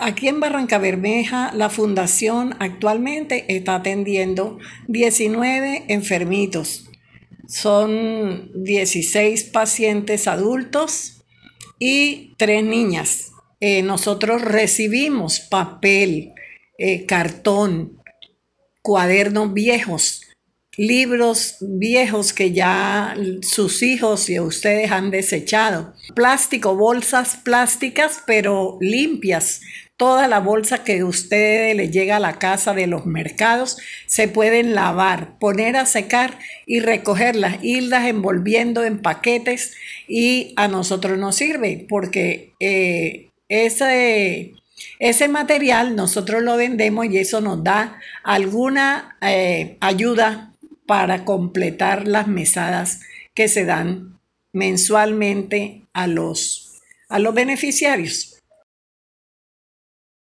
Aquí en Barranca Bermeja, la fundación actualmente está atendiendo 19 enfermitos. Son 16 pacientes adultos y 3 niñas. Eh, nosotros recibimos papel, eh, cartón, cuadernos viejos libros viejos que ya sus hijos y ustedes han desechado. Plástico, bolsas plásticas, pero limpias. Toda la bolsa que usted le llega a la casa de los mercados se pueden lavar, poner a secar y recoger las hildas envolviendo en paquetes y a nosotros nos sirve porque eh, ese, ese material nosotros lo vendemos y eso nos da alguna eh, ayuda para completar las mesadas que se dan mensualmente a los, a los beneficiarios.